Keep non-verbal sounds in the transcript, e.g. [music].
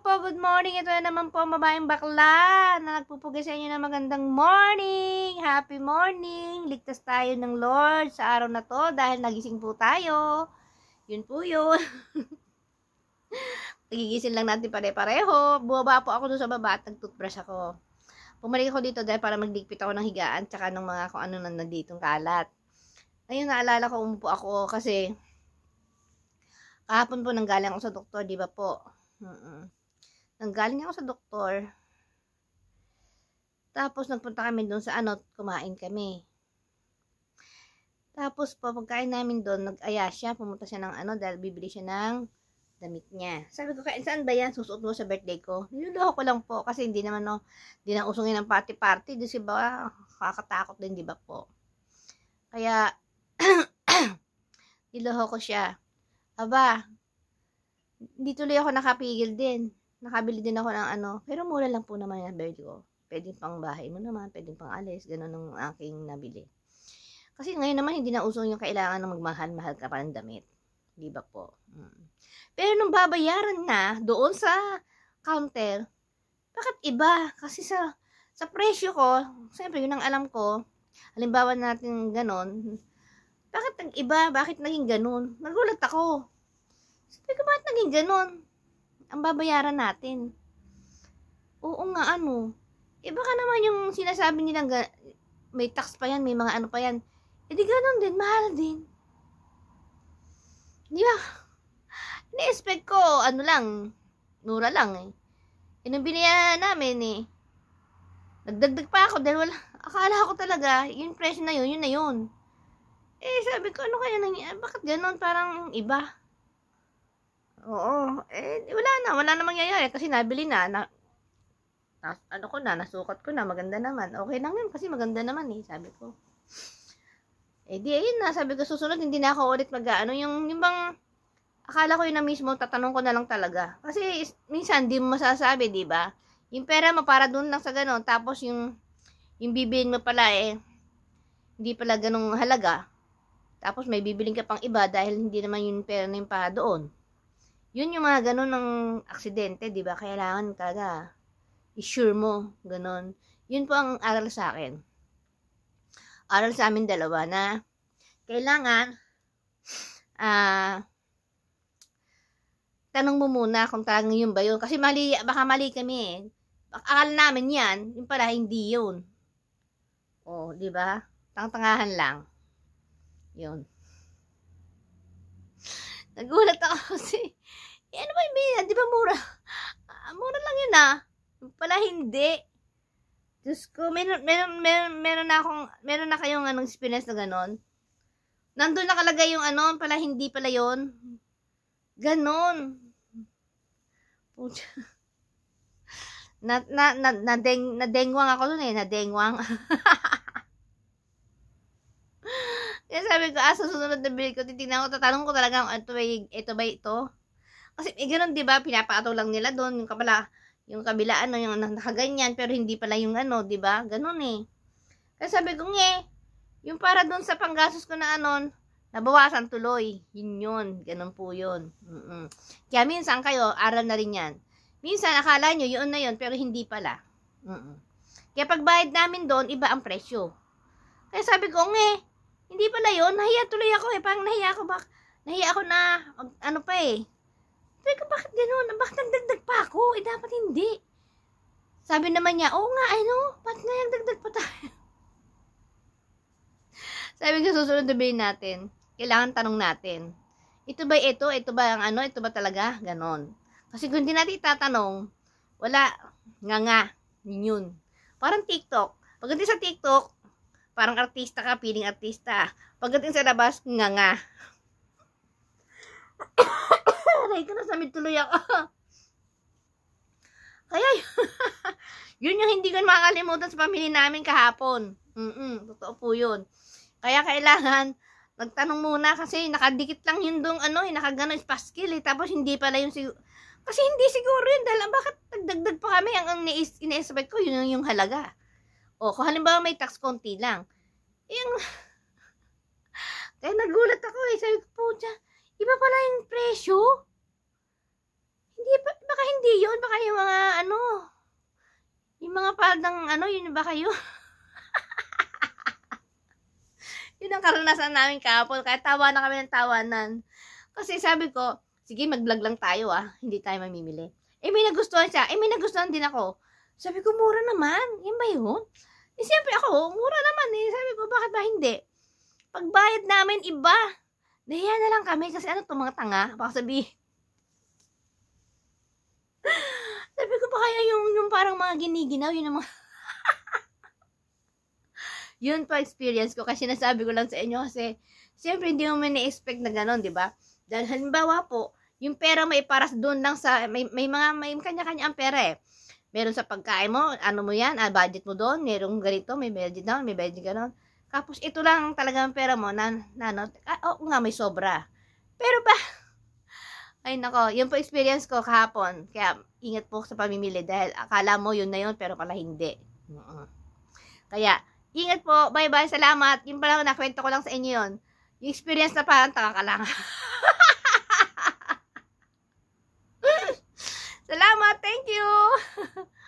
po, good morning. Ito na naman po ang babaeng bakla na nagpupugay sa inyo ng magandang morning. Happy morning. Ligtas tayo ng Lord sa araw na to dahil nagising po tayo. Yun po yun. Nagigising [laughs] lang natin pare-pareho. Bumaba po ako doon sa baba at nag-toothbrush ako. Pumalik ako dito dahil para magligpit ako ng higaan tsaka ng mga kung ano na nanditong kalat. Ayun, naalala ko umupo ako kasi kahapon po nanggaling ako sa doktor, di ba po? Mm-mm. Nanggaling ako sa doktor. Tapos, nagpunta kami doon sa ano, kumain kami. Tapos, po, pagkain namin doon, nag-aya siya, pumunta siya ng ano, dahil bibili siya ng damit niya. Sabi ko, kain saan ba yan? Susuot mo sa birthday ko. Niluloko ko lang po, kasi hindi naman, no, hindi na usungin ng party-party. Di si ba, kakatakot din, di ba po? Kaya, [clears throat] niloko ko siya. Aba, hindi tuloy ako nakapigil din Nakabili din ako ng ano, pero mura lang po naman yung bed ko. Pwede pang bahay mo naman, pwede pang alis, ganun ang aking nabili. Kasi ngayon naman, hindi na uso yung kailangan ng magmahal-mahal ka pa ng damit. Di ba po? Hmm. Pero nung babayaran na, doon sa counter, bakit iba? Kasi sa sa presyo ko, siyempre yun ang alam ko, halimbawa natin ganon, bakit nag iba? Bakit naging ganon? Nagulat ako. Sabi ko, bakit naging ganon? ang babayaran natin. Oo nga, ano. Eh, baka naman yung sinasabi nilang may tax pa yan, may mga ano pa yan. Eh, di ganun din, mahal din. Di ba? Ni-expect ko, ano lang, mura lang eh. Eh, nung binayaran namin eh, nagdagdag pa ako dahil wala, akala ko talaga, yung presyo na yun, yun na yun. Eh, sabi ko, ano kaya nangyari? Bakit ganun? Parang iba. Oo eh, wala na, wala na mangyayari kasi nabili na, na, na ano ko na, nasukat ko na, maganda naman. Okay lang yun kasi maganda naman eh, sabi ko. Eh di ayun na, sabi ko susunod, hindi na ako ulit mag-ano, yung, yung bang, akala ko yun na mismo, tatanong ko na lang talaga. Kasi is, minsan, di mo masasabi, di ba? Yung pera mo, para doon lang sa ganun, tapos yung, yung bibilin mo pala eh, hindi pala ganung halaga. Tapos may bibiling ka pang iba dahil hindi naman yung pera na yung para doon. Yun yung mga ganun ng aksidente, di ba? Kailangan kaga i-sure mo, ganun. Yun po ang aral sa akin. Aral sa amin dalawa na kailangan ah uh, tanong mo muna kung talagang yun ba yun. Kasi mali, baka mali kami eh. Akala namin yan, yung pala hindi yun. O, oh, di ba? Tangtangahan lang. Yun. Nagulat ako [laughs] kasi, eh, ano ba yung bina? Di ba mura? Ah, mura lang yun ah. Pala hindi. Diyos ko, meron, meron, meron, meron na akong, meron na kayong anong experience na ganon. Nandun nakalagay yung ano, pala hindi pala yon Ganon. Pucha. [laughs] na, na, na, na, deng, na dengwang ako dun eh, na dengwang. [laughs] sabi ko, ah, sa susunod na bill ko, titignan ko, tatanong ko talaga kung ito ba, ito ba ito. Kasi, eh, ganun, di ba, pinapaato lang nila doon, yung kabala, yung kabila, ano, yung nakaganyan, pero hindi pala yung ano, di ba, ganun eh. Kasi sabi ko, nge, yung para doon sa panggasos ko na anon, nabawasan tuloy, yun yun, ganun po yun. Mm-mm. Kaya minsan kayo, aral na rin yan. Minsan, akala nyo, yun na yun, pero hindi pala. Mm-mm. Kaya pagbayad namin doon, iba ang presyo. Kaya sabi ko, nge, hindi pala yun. Nahiya tuloy ako eh. Parang nahiya ako. Bak nahiya ako na ano pa eh. Teka, bakit ganun? Bakit nagdagdag pa ako? Eh, dapat hindi. Sabi naman niya, oo nga, ano? Bakit nga nagdagdag pa tayo? [laughs] Sabi ko, susunod na bilhin natin. Kailangan tanong natin. Ito ba ito? Ito ba ang ano? Ito ba talaga? Ganon. Kasi kung hindi natin itatanong, wala. Nga nga. Yun. Parang TikTok. Pag hindi sa TikTok, Parang artista ka, piling artista. Pagdating sa labas, nga nga. [coughs] Aray ka na tuloy ako. Kaya, [coughs] [laughs] yun yung hindi ko makakalimutan sa pamilya namin kahapon. Mm-mm, totoo po yun. Kaya kailangan, nagtanong muna kasi nakadikit lang yun dong ano, eh, nakagano spaskil eh, eh, tapos hindi pala yung siguro, kasi hindi siguro yun, dahil bakit nagdagdag pa kami, ang, ang ina-expect ko, yun yung halaga. O, oh, kung halimbawa may tax konti lang, yung, [laughs] kaya nagulat ako eh, sabi ko po dyan, iba pala yung presyo? Hindi, baka hindi yun, baka yung mga ano, yung mga ng ano, yun ba kayo? [laughs] yun ang karanasan namin kahapon, kaya tawa na kami ng tawanan. Kasi sabi ko, sige mag-vlog lang tayo ah, hindi tayo mamimili. Eh may nagustuhan siya, eh may nagustuhan din ako. Sabi ko, mura naman. Yan ba yun? Eh, siyempre ako, mura naman eh. Sabi ko, bakit ba hindi? Pagbayad namin, iba. Nahiya na lang kami kasi ano to mga tanga? Baka sabi. [laughs] sabi ko pa kaya yung, yung parang mga giniginaw, yun ang mga... [laughs] yun pa experience ko kasi nasabi ko lang sa inyo kasi siyempre hindi mo na-expect na gano'n, di ba? Dahil halimbawa po, yung pera may paras doon lang sa, may, may mga, may kanya-kanya ang pera eh meron sa pagkain mo, ano mo yan, ah, budget mo doon, merong ganito, may budget down, may budget ganon. Tapos ito lang talaga ang pera mo na, na no, ah, oh, nga may sobra. Pero ba, [laughs] ay nako, yun po experience ko kahapon. Kaya ingat po sa pamimili dahil akala mo yun na yun pero pala hindi. uh Kaya, ingat po. Bye-bye. Salamat. Yun pala, nakwento ko lang sa inyo yun. Yung experience na parang tanga [laughs] Salamat! Thank you! [laughs]